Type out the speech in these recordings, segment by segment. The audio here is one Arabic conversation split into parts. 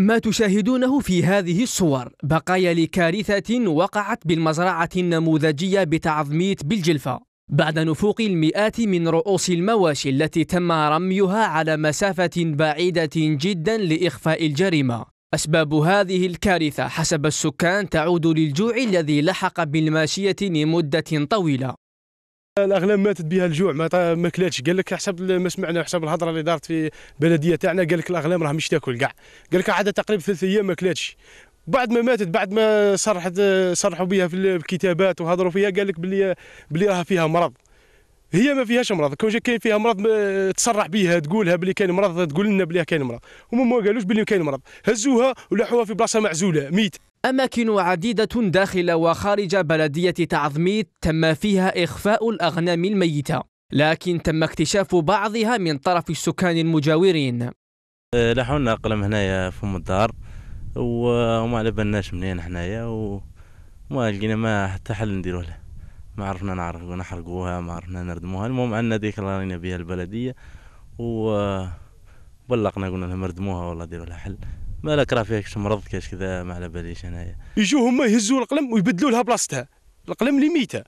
ما تشاهدونه في هذه الصور بقايا لكارثة وقعت بالمزرعة النموذجية بتعظميت بالجلفة بعد نفوق المئات من رؤوس المواشي التي تم رميها على مسافة بعيدة جدا لإخفاء الجريمة أسباب هذه الكارثة حسب السكان تعود للجوع الذي لحق بالماشية لمدة طويلة الاغنام ماتت بها الجوع ما ماكلاتش قال لك حسب ما سمعنا حسب الهضره اللي دارت في بلدية تاعنا قال لك الاغنام راه مش تاكل كاع قال لك عاد تقريبا ثلاث ايام ماكلاتش بعد ما ماتت بعد ما صرحت صرحوا بها في الكتابات وهضروا فيها قال لك بلي بلي راها فيها مرض هي ما فيهاش مرض كون كاين فيها مرض تصرح بها تقولها بلي كاين مرض تقول لنا بلي كاين مرض هما ما قالوش بلي كاين مرض هزوها ولحوها في بلاصه معزوله ميت أماكن عديدة داخل وخارج بلدية تعظميت تم فيها إخفاء الأغنام الميتة لكن تم اكتشاف بعضها من طرف السكان المجاورين أه، لحونا أقلم هنايا فم الدار وما على بالناش منين هنايا وما لقينا ما حتى حل نديروه له ما عرفنا نحرقوها ما عرفنا نردموها المهم أن ديك رانينا بها البلدية و بلقنا قلنا لهم ردموها والله ديروا لها حل مالك راه كش مرض كاش كذا ما على باليش انايا يجوا هما يهزوا القلم ويبدلوا لها بلاصتها القلم ليميتها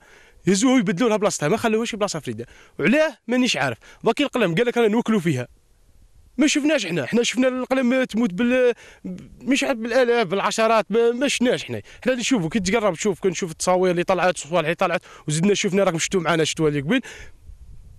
يهزوه ويبدلوا لها بلاصتها ما خلوهاش بلاصه فريده وعلاه مانيش عارف باقي القلم قال لك انا نوكلوا فيها ما شفناش حنا حنا شفنا القلم تموت بال مش عارف بالالاف بالعشرات ما, شفناش حنا حنا اللي نشوفوا كي تقرب تشوف كنشوف التصاوير اللي طلعت الصوالح اللي طلعت وزدنا شفنا راكم شفتوا معنا شفتوا اللي قبل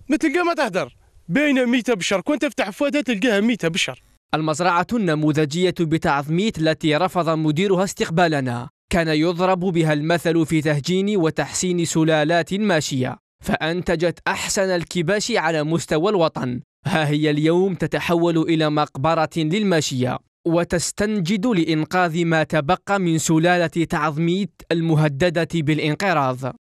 ما تلقى ما تهدر باينه ميته بالشر كون تفتح فؤادها تلقاها ميته بالشر المزرعة النموذجية بتعظميت التي رفض مديرها استقبالنا كان يضرب بها المثل في تهجين وتحسين سلالات ماشية فأنتجت أحسن الكباش على مستوى الوطن ها هي اليوم تتحول إلى مقبرة للماشية وتستنجد لإنقاذ ما تبقى من سلالة تعظميت المهددة بالانقراض